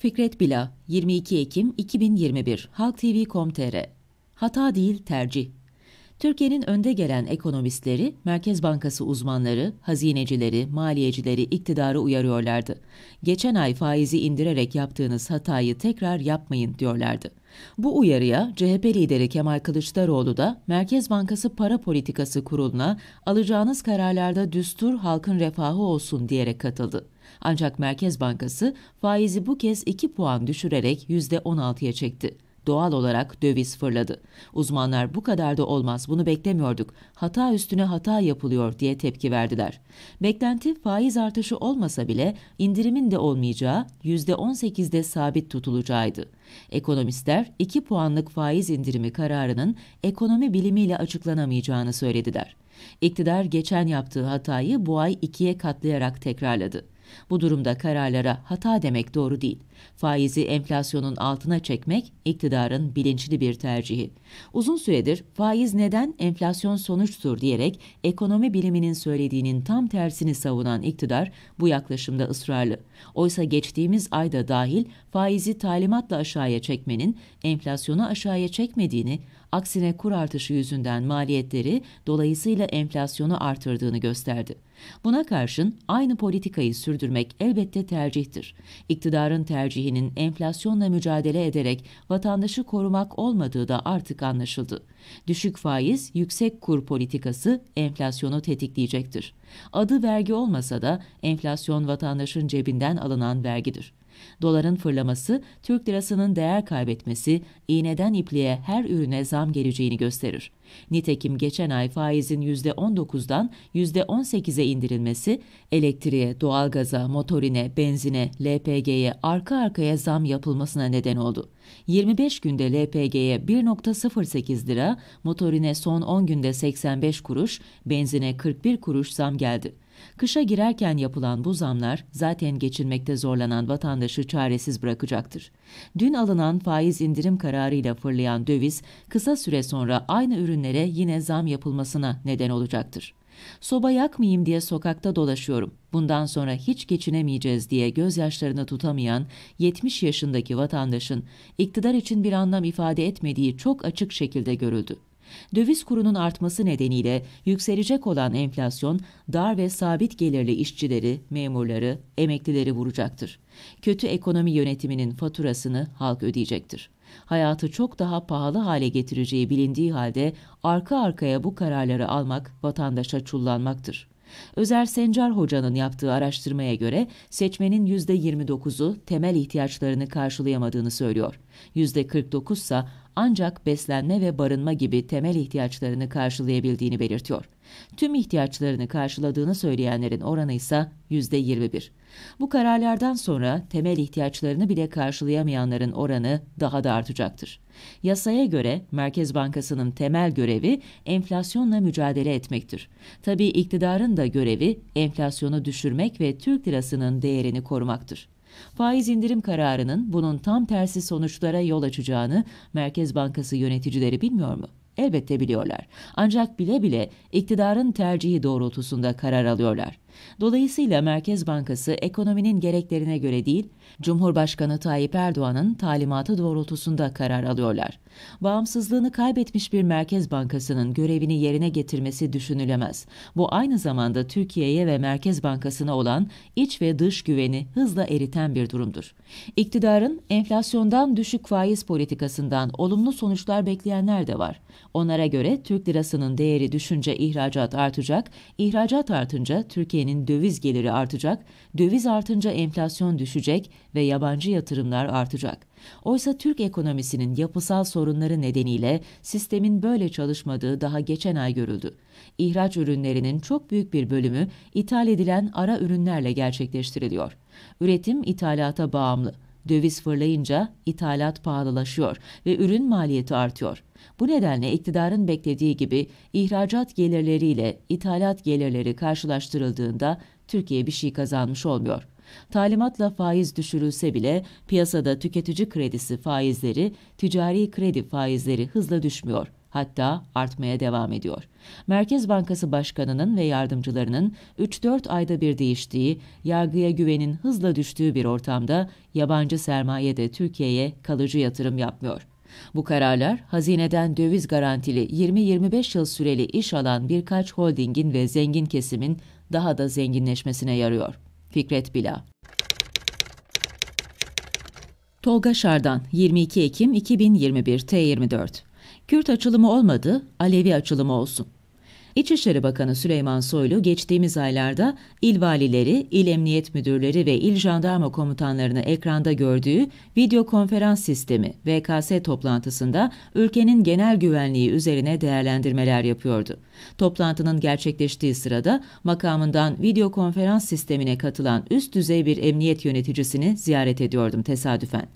Fikret Bila, 22 Ekim 2021, Halk TV.com.tr Hata değil tercih. Türkiye'nin önde gelen ekonomistleri, Merkez Bankası uzmanları, hazinecileri, maliyecileri iktidarı uyarıyorlardı. Geçen ay faizi indirerek yaptığınız hatayı tekrar yapmayın diyorlardı. Bu uyarıya CHP lideri Kemal Kılıçdaroğlu da Merkez Bankası Para Politikası Kurulu'na alacağınız kararlarda düstur halkın refahı olsun diyerek katıldı. Ancak Merkez Bankası faizi bu kez 2 puan düşürerek %16'ya çekti. Doğal olarak döviz fırladı. Uzmanlar bu kadar da olmaz bunu beklemiyorduk. Hata üstüne hata yapılıyor diye tepki verdiler. Beklenti faiz artışı olmasa bile indirimin de olmayacağı %18'de sabit tutulacağıydı. Ekonomistler 2 puanlık faiz indirimi kararının ekonomi bilimiyle açıklanamayacağını söylediler. İktidar geçen yaptığı hatayı bu ay ikiye katlayarak tekrarladı. Bu durumda kararlara hata demek doğru değil. Faizi enflasyonun altına çekmek iktidarın bilinçli bir tercihi. Uzun süredir faiz neden enflasyon sonuçtur diyerek ekonomi biliminin söylediğinin tam tersini savunan iktidar bu yaklaşımda ısrarlı. Oysa geçtiğimiz ayda dahil faizi talimatla aşağıya çekmenin enflasyonu aşağıya çekmediğini, Aksine kur artışı yüzünden maliyetleri dolayısıyla enflasyonu artırdığını gösterdi. Buna karşın aynı politikayı sürdürmek elbette tercihtir. İktidarın tercihinin enflasyonla mücadele ederek vatandaşı korumak olmadığı da artık anlaşıldı. Düşük faiz, yüksek kur politikası enflasyonu tetikleyecektir. Adı vergi olmasa da enflasyon vatandaşın cebinden alınan vergidir. Doların fırlaması, Türk lirasının değer kaybetmesi, iğneden ipliğe her ürüne zam geleceğini gösterir. Nitekim geçen ay faizin %19'dan %18'e indirilmesi, elektriğe, doğalgaza, motorine, benzine, LPG'ye arka arkaya zam yapılmasına neden oldu. 25 günde LPG'ye 1.08 lira, motorine son 10 günde 85 kuruş, benzine 41 kuruş zam geldi. Kışa girerken yapılan bu zamlar zaten geçinmekte zorlanan vatandaşı çaresiz bırakacaktır. Dün alınan faiz indirim kararıyla fırlayan döviz kısa süre sonra aynı ürünlere yine zam yapılmasına neden olacaktır. Soba yakmayayım diye sokakta dolaşıyorum. Bundan sonra hiç geçinemeyeceğiz diye gözyaşlarını tutamayan 70 yaşındaki vatandaşın iktidar için bir anlam ifade etmediği çok açık şekilde görüldü. Döviz kurunun artması nedeniyle yükselecek olan enflasyon dar ve sabit gelirli işçileri, memurları, emeklileri vuracaktır. Kötü ekonomi yönetiminin faturasını halk ödeyecektir. Hayatı çok daha pahalı hale getireceği bilindiği halde arka arkaya bu kararları almak vatandaşa çullanmaktır. Özer Sencar Hoca'nın yaptığı araştırmaya göre seçmenin %29'u temel ihtiyaçlarını karşılayamadığını söylüyor. %49 ise ancak beslenme ve barınma gibi temel ihtiyaçlarını karşılayabildiğini belirtiyor. Tüm ihtiyaçlarını karşıladığını söyleyenlerin oranı ise %21. Bu kararlardan sonra temel ihtiyaçlarını bile karşılayamayanların oranı daha da artacaktır. Yasaya göre Merkez Bankası'nın temel görevi enflasyonla mücadele etmektir. Tabii iktidarın da görevi enflasyonu düşürmek ve Türk lirasının değerini korumaktır faiz indirim kararının bunun tam tersi sonuçlara yol açacağını Merkez Bankası yöneticileri bilmiyor mu? Elbette biliyorlar. Ancak bile bile iktidarın tercihi doğrultusunda karar alıyorlar. Dolayısıyla Merkez Bankası ekonominin gereklerine göre değil, Cumhurbaşkanı Tayyip Erdoğan'ın talimatı doğrultusunda karar alıyorlar. Bağımsızlığını kaybetmiş bir merkez bankasının görevini yerine getirmesi düşünülemez. Bu aynı zamanda Türkiye'ye ve Merkez Bankası'na olan iç ve dış güveni hızla eriten bir durumdur. İktidarın enflasyondan düşük faiz politikasından olumlu sonuçlar bekleyenler de var. Onlara göre Türk lirasının değeri düşünce ihracat artacak, ihracat artınca Türkiye'nin döviz geliri artacak, döviz artınca enflasyon düşecek ve yabancı yatırımlar artacak. Oysa Türk ekonomisinin yapısal sorunları nedeniyle sistemin böyle çalışmadığı daha geçen ay görüldü. İhraç ürünlerinin çok büyük bir bölümü ithal edilen ara ürünlerle gerçekleştiriliyor. Üretim ithalata bağımlı. Döviz fırlayınca ithalat pahalılaşıyor ve ürün maliyeti artıyor. Bu nedenle iktidarın beklediği gibi ihracat gelirleriyle ithalat gelirleri karşılaştırıldığında Türkiye bir şey kazanmış olmuyor. Talimatla faiz düşürülse bile piyasada tüketici kredisi faizleri, ticari kredi faizleri hızla düşmüyor hatta artmaya devam ediyor. Merkez Bankası Başkanı'nın ve yardımcılarının 3-4 ayda bir değiştiği, yargıya güvenin hızla düştüğü bir ortamda yabancı sermaye de Türkiye'ye kalıcı yatırım yapmıyor. Bu kararlar hazineden döviz garantili 20-25 yıl süreli iş alan birkaç holdingin ve zengin kesimin daha da zenginleşmesine yarıyor. Fikret Bila Tolga Şardan 22 Ekim 2021 T24 Kürt açılımı olmadı, Alevi açılımı olsun. İçişleri Bakanı Süleyman Soylu geçtiğimiz aylarda il valileri, il emniyet müdürleri ve il jandarma komutanlarını ekranda gördüğü video konferans sistemi VKS toplantısında ülkenin genel güvenliği üzerine değerlendirmeler yapıyordu. Toplantının gerçekleştiği sırada makamından video konferans sistemine katılan üst düzey bir emniyet yöneticisini ziyaret ediyordum tesadüfen.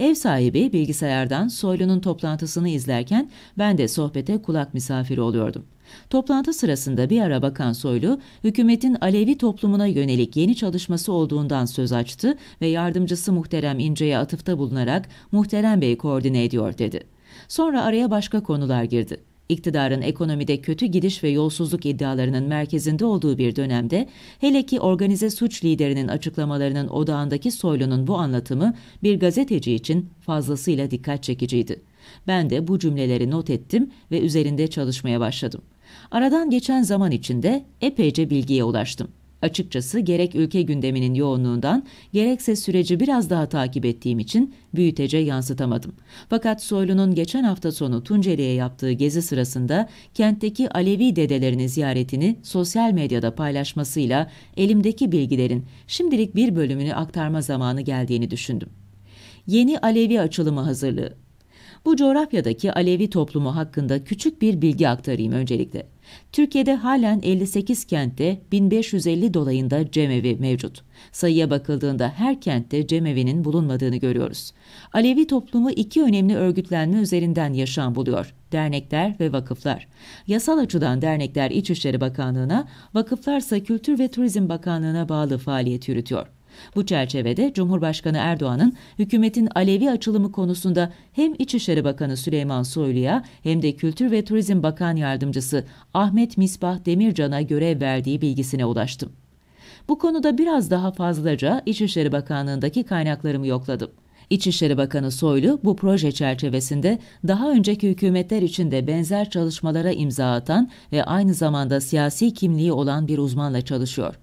Ev sahibi bilgisayardan Soylu'nun toplantısını izlerken ben de sohbete kulak misafiri oluyordum. Toplantı sırasında bir ara Bakan Soylu, hükümetin Alevi toplumuna yönelik yeni çalışması olduğundan söz açtı ve yardımcısı Muhterem İnce'ye atıfta bulunarak Muhterem Bey koordine ediyor dedi. Sonra araya başka konular girdi. İktidarın ekonomide kötü gidiş ve yolsuzluk iddialarının merkezinde olduğu bir dönemde, hele ki organize suç liderinin açıklamalarının odağındaki Soylu'nun bu anlatımı bir gazeteci için fazlasıyla dikkat çekiciydi. Ben de bu cümleleri not ettim ve üzerinde çalışmaya başladım.'' Aradan geçen zaman içinde epeyce bilgiye ulaştım. Açıkçası gerek ülke gündeminin yoğunluğundan gerekse süreci biraz daha takip ettiğim için büyütece yansıtamadım. Fakat Soylu'nun geçen hafta sonu Tunceli'ye yaptığı gezi sırasında kentteki Alevi dedelerini ziyaretini sosyal medyada paylaşmasıyla elimdeki bilgilerin şimdilik bir bölümünü aktarma zamanı geldiğini düşündüm. Yeni Alevi açılımı hazırlığı bu coğrafyadaki Alevi toplumu hakkında küçük bir bilgi aktarayım öncelikle. Türkiye'de halen 58 kentte 1550 dolayında cemevi mevcut. Sayıya bakıldığında her kentte cemevinin bulunmadığını görüyoruz. Alevi toplumu iki önemli örgütlenme üzerinden yaşam buluyor. Dernekler ve vakıflar. Yasal açıdan dernekler İçişleri Bakanlığı'na, vakıflarsa Kültür ve Turizm Bakanlığı'na bağlı faaliyet yürütüyor. Bu çerçevede Cumhurbaşkanı Erdoğan'ın hükümetin Alevi açılımı konusunda hem İçişleri Bakanı Süleyman Soylu'ya hem de Kültür ve Turizm Bakan Yardımcısı Ahmet Misbah Demircan'a görev verdiği bilgisine ulaştım. Bu konuda biraz daha fazlaca İçişleri Bakanlığı'ndaki kaynaklarımı yokladım. İçişleri Bakanı Soylu bu proje çerçevesinde daha önceki hükümetler içinde benzer çalışmalara imza atan ve aynı zamanda siyasi kimliği olan bir uzmanla çalışıyor.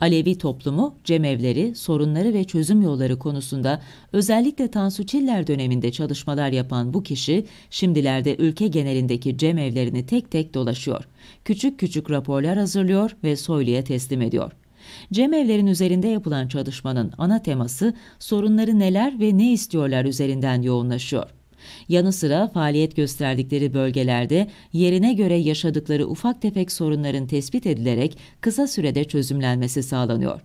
Alevi toplumu, cemevleri, sorunları ve çözüm yolları konusunda özellikle Tansu Çiller döneminde çalışmalar yapan bu kişi, şimdilerde ülke genelindeki cemevlerini tek tek dolaşıyor. Küçük küçük raporlar hazırlıyor ve Soylu'ya teslim ediyor. Cemevlerin üzerinde yapılan çalışmanın ana teması sorunları neler ve ne istiyorlar üzerinden yoğunlaşıyor. Yanı sıra faaliyet gösterdikleri bölgelerde yerine göre yaşadıkları ufak tefek sorunların tespit edilerek kısa sürede çözümlenmesi sağlanıyor.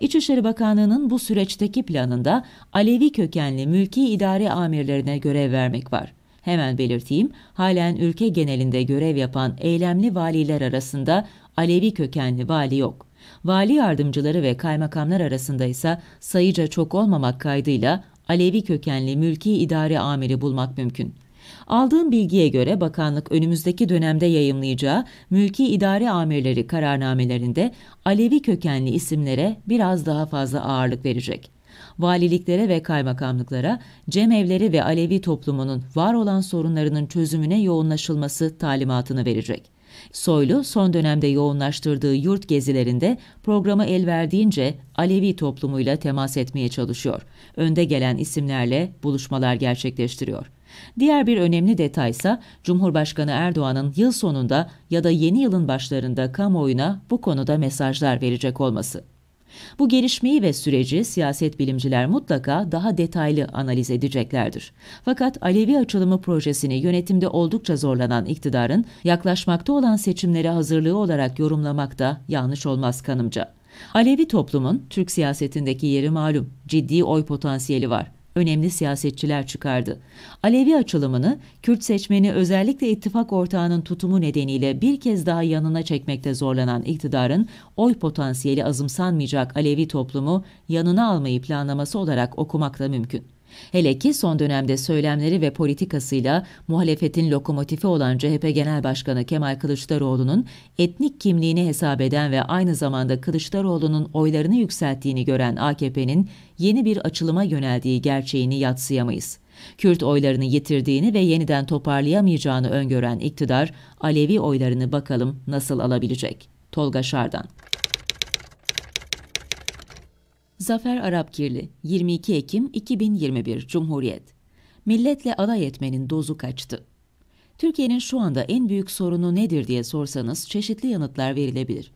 İçişleri Bakanlığı'nın bu süreçteki planında Alevi kökenli mülki idari amirlerine görev vermek var. Hemen belirteyim, halen ülke genelinde görev yapan eylemli valiler arasında Alevi kökenli vali yok. Vali yardımcıları ve kaymakamlar arasında ise sayıca çok olmamak kaydıyla Alevi kökenli mülki idare amiri bulmak mümkün. Aldığım bilgiye göre bakanlık önümüzdeki dönemde yayımlayacağı mülki idare amirleri kararnamelerinde Alevi kökenli isimlere biraz daha fazla ağırlık verecek. Valiliklere ve kaymakamlıklara cemevleri ve Alevi toplumunun var olan sorunlarının çözümüne yoğunlaşılması talimatını verecek. Soylu son dönemde yoğunlaştırdığı yurt gezilerinde programa el verdiğince Alevi toplumuyla temas etmeye çalışıyor. Önde gelen isimlerle buluşmalar gerçekleştiriyor. Diğer bir önemli detay ise Cumhurbaşkanı Erdoğan'ın yıl sonunda ya da yeni yılın başlarında kamuoyuna bu konuda mesajlar verecek olması. Bu gelişmeyi ve süreci siyaset bilimciler mutlaka daha detaylı analiz edeceklerdir. Fakat Alevi açılımı projesini yönetimde oldukça zorlanan iktidarın yaklaşmakta olan seçimlere hazırlığı olarak yorumlamak da yanlış olmaz kanımca. Alevi toplumun Türk siyasetindeki yeri malum, ciddi oy potansiyeli var önemli siyasetçiler çıkardı. Alevi açılımını Kürt seçmeni özellikle ittifak ortağının tutumu nedeniyle bir kez daha yanına çekmekte zorlanan iktidarın oy potansiyeli azımsanmayacak Alevi toplumu yanına almayı planlaması olarak okumak da mümkün. Hele ki son dönemde söylemleri ve politikasıyla muhalefetin lokomotifi olan CHP Genel Başkanı Kemal Kılıçdaroğlu'nun etnik kimliğini hesap eden ve aynı zamanda Kılıçdaroğlu'nun oylarını yükselttiğini gören AKP'nin yeni bir açılıma yöneldiği gerçeğini yatsıyamayız. Kürt oylarını yitirdiğini ve yeniden toparlayamayacağını öngören iktidar Alevi oylarını bakalım nasıl alabilecek? Tolga Şardan Zafer Arapkirli, 22 Ekim 2021 Cumhuriyet. Milletle alay etmenin dozu kaçtı. Türkiye'nin şu anda en büyük sorunu nedir diye sorsanız çeşitli yanıtlar verilebilir.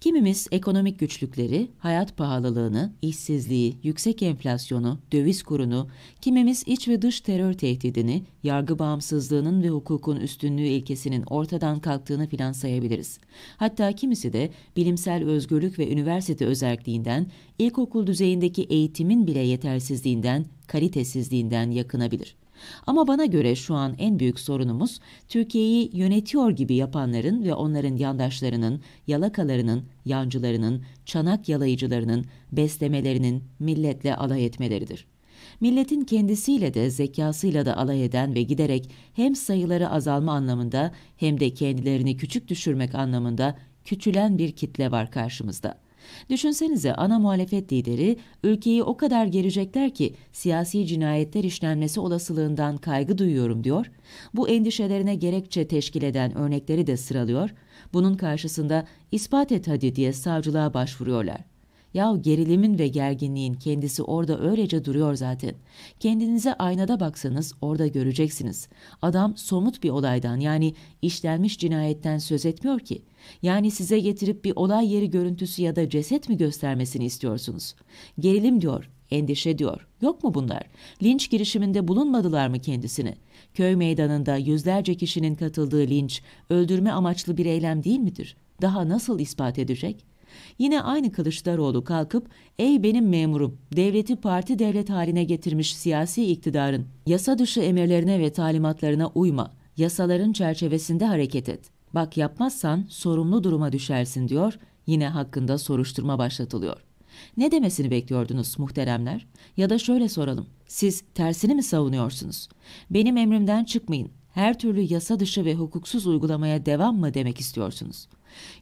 Kimimiz ekonomik güçlükleri, hayat pahalılığını, işsizliği, yüksek enflasyonu, döviz kurunu, kimimiz iç ve dış terör tehdidini, yargı bağımsızlığının ve hukukun üstünlüğü ilkesinin ortadan kalktığını filan sayabiliriz. Hatta kimisi de bilimsel özgürlük ve üniversite özelliğinden, ilkokul düzeyindeki eğitimin bile yetersizliğinden, kalitesizliğinden yakınabilir. Ama bana göre şu an en büyük sorunumuz Türkiye'yi yönetiyor gibi yapanların ve onların yandaşlarının, yalakalarının, yancılarının, çanak yalayıcılarının, beslemelerinin milletle alay etmeleridir. Milletin kendisiyle de zekasıyla da alay eden ve giderek hem sayıları azalma anlamında hem de kendilerini küçük düşürmek anlamında küçülen bir kitle var karşımızda.'' Düşünsenize ana muhalefet lideri ülkeyi o kadar gerecekler ki siyasi cinayetler işlenmesi olasılığından kaygı duyuyorum diyor. Bu endişelerine gerekçe teşkil eden örnekleri de sıralıyor. Bunun karşısında ispat et hadi diye savcılığa başvuruyorlar. Ya gerilimin ve gerginliğin kendisi orada öylece duruyor zaten. Kendinize aynada baksanız orada göreceksiniz. Adam somut bir olaydan yani işlenmiş cinayetten söz etmiyor ki. Yani size getirip bir olay yeri görüntüsü ya da ceset mi göstermesini istiyorsunuz? Gerilim diyor, endişe diyor. Yok mu bunlar? Linç girişiminde bulunmadılar mı kendisini? Köy meydanında yüzlerce kişinin katıldığı linç, öldürme amaçlı bir eylem değil midir? Daha nasıl ispat edecek?'' Yine aynı Kılıçdaroğlu kalkıp ''Ey benim memurum, devleti parti devlet haline getirmiş siyasi iktidarın, yasa dışı emirlerine ve talimatlarına uyma, yasaların çerçevesinde hareket et. Bak yapmazsan sorumlu duruma düşersin.'' diyor, yine hakkında soruşturma başlatılıyor. Ne demesini bekliyordunuz muhteremler? Ya da şöyle soralım. Siz tersini mi savunuyorsunuz? Benim emrimden çıkmayın. Her türlü yasa dışı ve hukuksuz uygulamaya devam mı demek istiyorsunuz?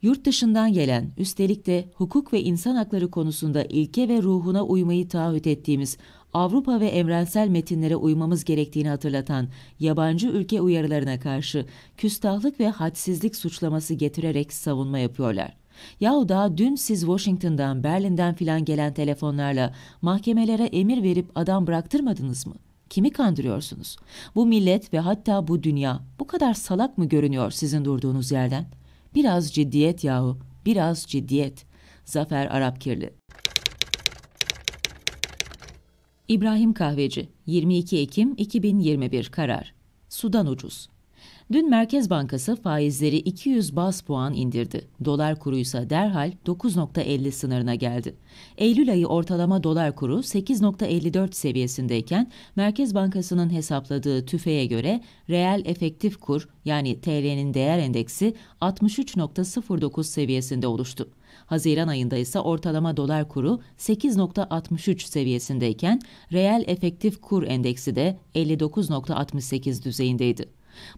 Yurt dışından gelen, üstelik de hukuk ve insan hakları konusunda ilke ve ruhuna uymayı taahhüt ettiğimiz Avrupa ve evrensel metinlere uymamız gerektiğini hatırlatan yabancı ülke uyarılarına karşı küstahlık ve hadsizlik suçlaması getirerek savunma yapıyorlar. Yahu da dün siz Washington'dan, Berlin'den filan gelen telefonlarla mahkemelere emir verip adam bıraktırmadınız mı? Kimi kandırıyorsunuz? Bu millet ve hatta bu dünya bu kadar salak mı görünüyor sizin durduğunuz yerden?'' Biraz ciddiyet yahu, biraz ciddiyet. Zafer Arapkirli İbrahim Kahveci 22 Ekim 2021 Karar Sudan Ucuz Dün Merkez Bankası faizleri 200 bas puan indirdi. Dolar kuru ise derhal 9.50 sınırına geldi. Eylül ayı ortalama dolar kuru 8.54 seviyesindeyken Merkez Bankası'nın hesapladığı tüfeğe göre reel efektif kur yani TL'nin değer endeksi 63.09 seviyesinde oluştu. Haziran ayında ise ortalama dolar kuru 8.63 seviyesindeyken reel efektif kur endeksi de 59.68 düzeyindeydi.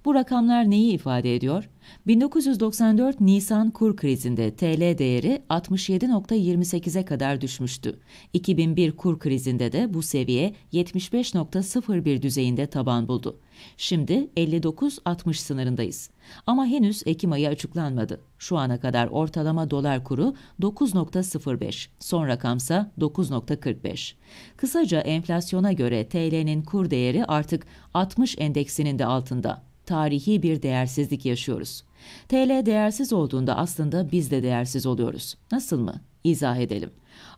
Bu rakamlar neyi ifade ediyor? 1994 Nisan kur krizinde TL değeri 67.28'e kadar düşmüştü. 2001 kur krizinde de bu seviye 75.01 düzeyinde taban buldu. Şimdi 59-60 sınırındayız. Ama henüz Ekim ayı açıklanmadı. Şu ana kadar ortalama dolar kuru 9.05, son rakamsa 9.45. Kısaca enflasyona göre TL'nin kur değeri artık 60 endeksinin de altında tarihi bir değersizlik yaşıyoruz. TL değersiz olduğunda aslında biz de değersiz oluyoruz. Nasıl mı? İzah edelim.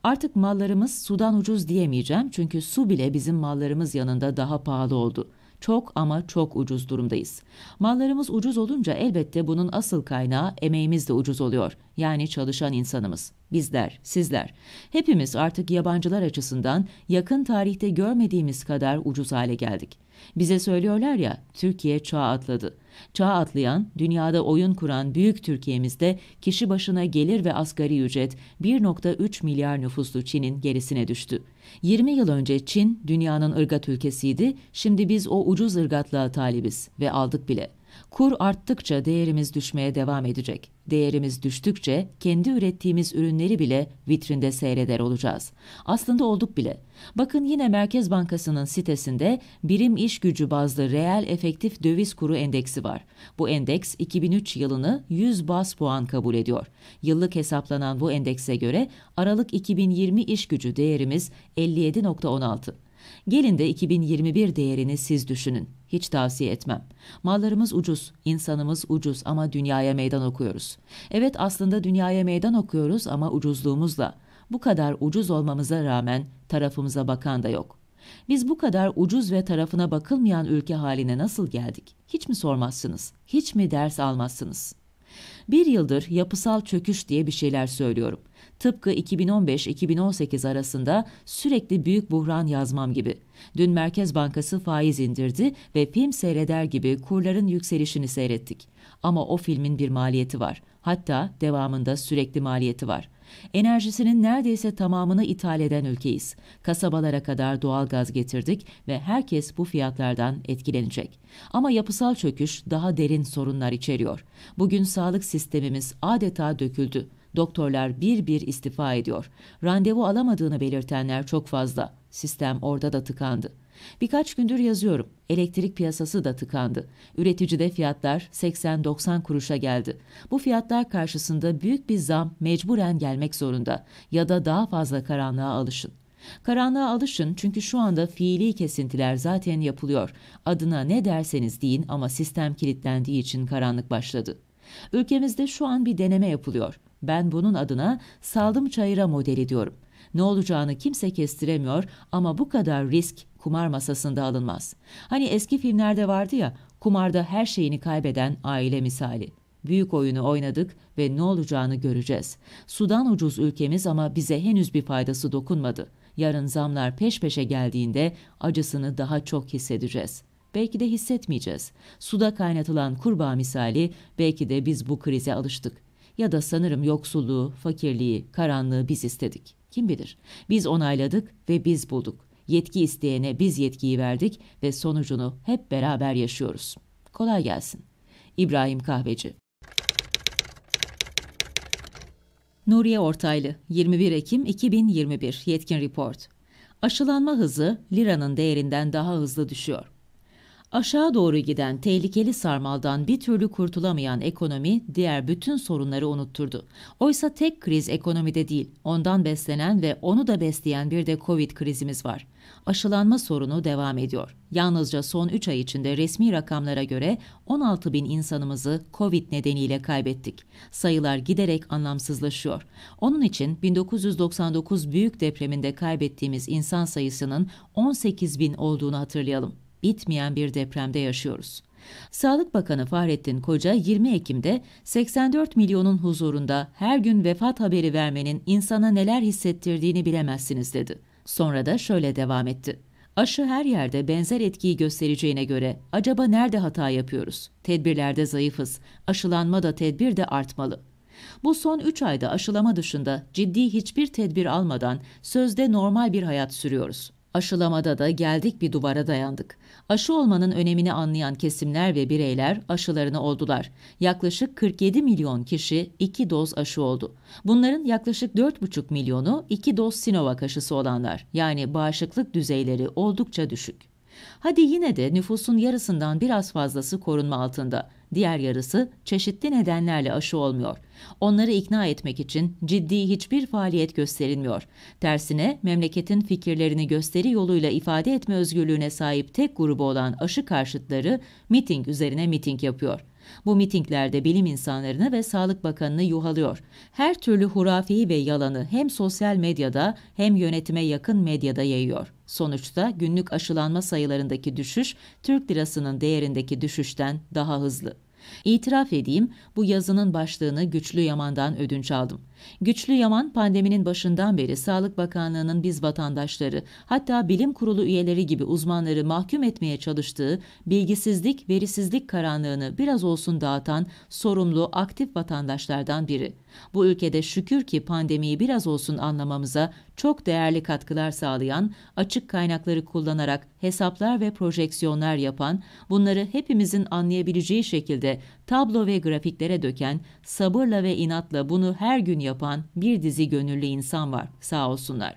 Artık mallarımız sudan ucuz diyemeyeceğim çünkü su bile bizim mallarımız yanında daha pahalı oldu. Çok ama çok ucuz durumdayız. Mallarımız ucuz olunca elbette bunun asıl kaynağı emeğimiz de ucuz oluyor. Yani çalışan insanımız, bizler, sizler. Hepimiz artık yabancılar açısından yakın tarihte görmediğimiz kadar ucuz hale geldik. Bize söylüyorlar ya, Türkiye çağ atladı. Çağ atlayan, dünyada oyun kuran büyük Türkiye'mizde kişi başına gelir ve asgari ücret 1.3 milyar nüfuslu Çin'in gerisine düştü. 20 yıl önce Çin dünyanın ırgat ülkesiydi, şimdi biz o ucuz ırgatlığa talibiz ve aldık bile. Kur arttıkça değerimiz düşmeye devam edecek. Değerimiz düştükçe kendi ürettiğimiz ürünleri bile vitrinde seyreder olacağız. Aslında olduk bile. Bakın yine Merkez Bankası'nın sitesinde birim iş gücü bazlı reel efektif döviz kuru endeksi var. Bu endeks 2003 yılını 100 bas puan kabul ediyor. Yıllık hesaplanan bu endekse göre Aralık 2020 iş gücü değerimiz 57.16. Gelin de 2021 değerini siz düşünün. Hiç tavsiye etmem. Mallarımız ucuz, insanımız ucuz ama dünyaya meydan okuyoruz. Evet aslında dünyaya meydan okuyoruz ama ucuzluğumuzla. Bu kadar ucuz olmamıza rağmen tarafımıza bakan da yok. Biz bu kadar ucuz ve tarafına bakılmayan ülke haline nasıl geldik? Hiç mi sormazsınız? Hiç mi ders almazsınız?'' Bir yıldır yapısal çöküş diye bir şeyler söylüyorum. Tıpkı 2015-2018 arasında sürekli büyük buhran yazmam gibi. Dün Merkez Bankası faiz indirdi ve film seyreder gibi kurların yükselişini seyrettik. Ama o filmin bir maliyeti var. Hatta devamında sürekli maliyeti var.'' Enerjisinin neredeyse tamamını ithal eden ülkeyiz. Kasabalara kadar doğal gaz getirdik ve herkes bu fiyatlardan etkilenecek. Ama yapısal çöküş daha derin sorunlar içeriyor. Bugün sağlık sistemimiz adeta döküldü. Doktorlar bir bir istifa ediyor. Randevu alamadığını belirtenler çok fazla. Sistem orada da tıkandı. Birkaç gündür yazıyorum. Elektrik piyasası da tıkandı. Üreticide fiyatlar 80-90 kuruşa geldi. Bu fiyatlar karşısında büyük bir zam mecburen gelmek zorunda ya da daha fazla karanlığa alışın. Karanlığa alışın çünkü şu anda fiili kesintiler zaten yapılıyor. Adına ne derseniz deyin ama sistem kilitlendiği için karanlık başladı. Ülkemizde şu an bir deneme yapılıyor. Ben bunun adına saldım çayıra modeli diyorum. Ne olacağını kimse kestiremiyor ama bu kadar risk kumar masasında alınmaz. Hani eski filmlerde vardı ya kumarda her şeyini kaybeden aile misali. Büyük oyunu oynadık ve ne olacağını göreceğiz. Sudan ucuz ülkemiz ama bize henüz bir faydası dokunmadı. Yarın zamlar peş peşe geldiğinde acısını daha çok hissedeceğiz. Belki de hissetmeyeceğiz. Suda kaynatılan kurbağa misali belki de biz bu krize alıştık. Ya da sanırım yoksulluğu, fakirliği, karanlığı biz istedik. Kim bilir? Biz onayladık ve biz bulduk. Yetki isteyene biz yetkiyi verdik ve sonucunu hep beraber yaşıyoruz. Kolay gelsin. İbrahim Kahveci Nuriye Ortaylı 21 Ekim 2021 Yetkin Report Aşılanma hızı liranın değerinden daha hızlı düşüyor. Aşağı doğru giden tehlikeli sarmaldan bir türlü kurtulamayan ekonomi diğer bütün sorunları unutturdu. Oysa tek kriz ekonomide değil, ondan beslenen ve onu da besleyen bir de Covid krizimiz var. Aşılanma sorunu devam ediyor. Yalnızca son 3 ay içinde resmi rakamlara göre 16 bin insanımızı Covid nedeniyle kaybettik. Sayılar giderek anlamsızlaşıyor. Onun için 1999 büyük depreminde kaybettiğimiz insan sayısının 18 bin olduğunu hatırlayalım bitmeyen bir depremde yaşıyoruz. Sağlık Bakanı Fahrettin Koca 20 Ekim'de 84 milyonun huzurunda her gün vefat haberi vermenin insana neler hissettirdiğini bilemezsiniz dedi. Sonra da şöyle devam etti. Aşı her yerde benzer etkiyi göstereceğine göre acaba nerede hata yapıyoruz? Tedbirlerde zayıfız. Aşılanma da tedbir de artmalı. Bu son 3 ayda aşılama dışında ciddi hiçbir tedbir almadan sözde normal bir hayat sürüyoruz. Aşılamada da geldik bir duvara dayandık. Aşı olmanın önemini anlayan kesimler ve bireyler aşılarını oldular. Yaklaşık 47 milyon kişi 2 doz aşı oldu. Bunların yaklaşık 4,5 milyonu 2 doz Sinovac aşısı olanlar. Yani bağışıklık düzeyleri oldukça düşük. Hadi yine de nüfusun yarısından biraz fazlası korunma altında. Diğer yarısı çeşitli nedenlerle aşı olmuyor. Onları ikna etmek için ciddi hiçbir faaliyet gösterilmiyor. Tersine memleketin fikirlerini gösteri yoluyla ifade etme özgürlüğüne sahip tek grubu olan aşı karşıtları miting üzerine miting yapıyor. Bu mitinglerde bilim insanlarını ve Sağlık Bakanını yuhalıyor. Her türlü hurafiyi ve yalanı hem sosyal medyada hem yönetime yakın medyada yayıyor. Sonuçta günlük aşılanma sayılarındaki düşüş Türk lirasının değerindeki düşüşten daha hızlı. İtiraf edeyim, bu yazının başlığını Güçlü Yaman'dan ödünç aldım. Güçlü Yaman pandeminin başından beri Sağlık Bakanlığı'nın biz vatandaşları hatta bilim kurulu üyeleri gibi uzmanları mahkum etmeye çalıştığı bilgisizlik, verisizlik karanlığını biraz olsun dağıtan sorumlu, aktif vatandaşlardan biri. Bu ülkede şükür ki pandemiyi biraz olsun anlamamıza çok değerli katkılar sağlayan, açık kaynakları kullanarak hesaplar ve projeksiyonlar yapan, bunları hepimizin anlayabileceği şekilde tablo ve grafiklere döken, sabırla ve inatla bunu her gün yapan bir dizi gönüllü insan var sağ olsunlar.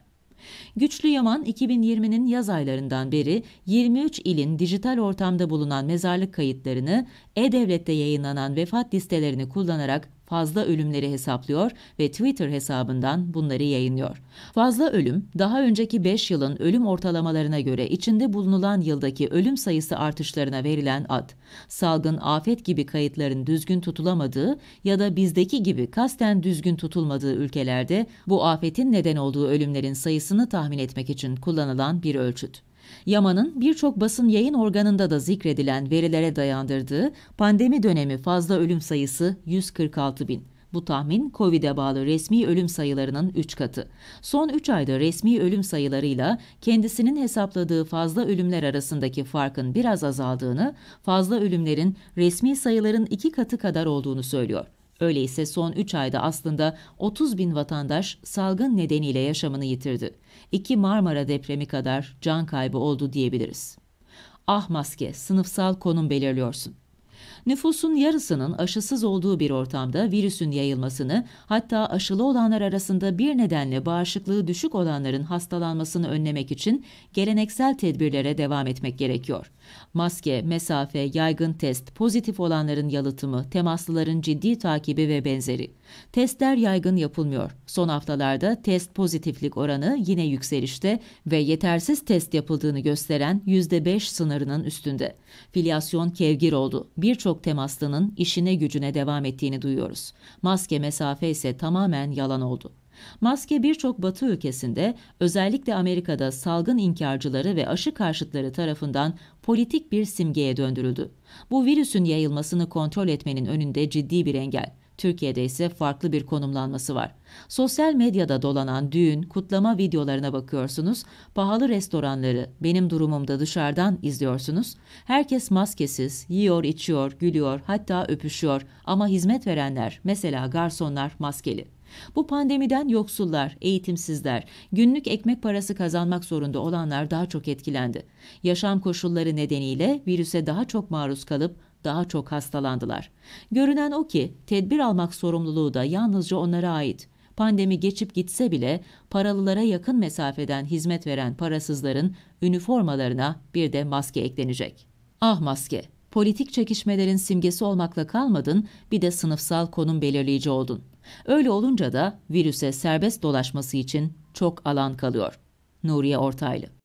Güçlü Yaman 2020'nin yaz aylarından beri 23 ilin dijital ortamda bulunan mezarlık kayıtlarını e-devlette yayınlanan vefat listelerini kullanarak fazla ölümleri hesaplıyor ve Twitter hesabından bunları yayınlıyor. Fazla ölüm, daha önceki 5 yılın ölüm ortalamalarına göre içinde bulunulan yıldaki ölüm sayısı artışlarına verilen ad. Salgın, afet gibi kayıtların düzgün tutulamadığı ya da bizdeki gibi kasten düzgün tutulmadığı ülkelerde bu afetin neden olduğu ölümlerin sayısını tahmin etmek için kullanılan bir ölçüt. Yaman'ın birçok basın yayın organında da zikredilen verilere dayandırdığı pandemi dönemi fazla ölüm sayısı 146 bin. Bu tahmin COVID'e bağlı resmi ölüm sayılarının 3 katı. Son 3 ayda resmi ölüm sayılarıyla kendisinin hesapladığı fazla ölümler arasındaki farkın biraz azaldığını, fazla ölümlerin resmi sayıların 2 katı kadar olduğunu söylüyor. Öyleyse son 3 ayda aslında 30 bin vatandaş salgın nedeniyle yaşamını yitirdi. İki Marmara depremi kadar can kaybı oldu diyebiliriz. Ah maske, sınıfsal konum belirliyorsun. Nüfusun yarısının aşısız olduğu bir ortamda virüsün yayılmasını hatta aşılı olanlar arasında bir nedenle bağışıklığı düşük olanların hastalanmasını önlemek için geleneksel tedbirlere devam etmek gerekiyor. Maske, mesafe, yaygın test, pozitif olanların yalıtımı, temaslıların ciddi takibi ve benzeri. Testler yaygın yapılmıyor. Son haftalarda test pozitiflik oranı yine yükselişte ve yetersiz test yapıldığını gösteren %5 sınırının üstünde. Filyasyon kevgir oldu. Birçok çok temaslının işine gücüne devam ettiğini duyuyoruz. Maske mesafe ise tamamen yalan oldu. Maske birçok batı ülkesinde özellikle Amerika'da salgın inkarcıları ve aşı karşıtları tarafından politik bir simgeye döndürüldü. Bu virüsün yayılmasını kontrol etmenin önünde ciddi bir engel. Türkiye'de ise farklı bir konumlanması var. Sosyal medyada dolanan düğün, kutlama videolarına bakıyorsunuz, pahalı restoranları benim durumumda dışarıdan izliyorsunuz. Herkes maskesiz, yiyor, içiyor, gülüyor, hatta öpüşüyor ama hizmet verenler, mesela garsonlar maskeli. Bu pandemiden yoksullar, eğitimsizler, günlük ekmek parası kazanmak zorunda olanlar daha çok etkilendi. Yaşam koşulları nedeniyle virüse daha çok maruz kalıp daha çok hastalandılar. Görünen o ki tedbir almak sorumluluğu da yalnızca onlara ait. Pandemi geçip gitse bile paralılara yakın mesafeden hizmet veren parasızların üniformalarına bir de maske eklenecek. Ah maske, politik çekişmelerin simgesi olmakla kalmadın, bir de sınıfsal konum belirleyici oldun. Öyle olunca da virüse serbest dolaşması için çok alan kalıyor. Nuriye Ortaylı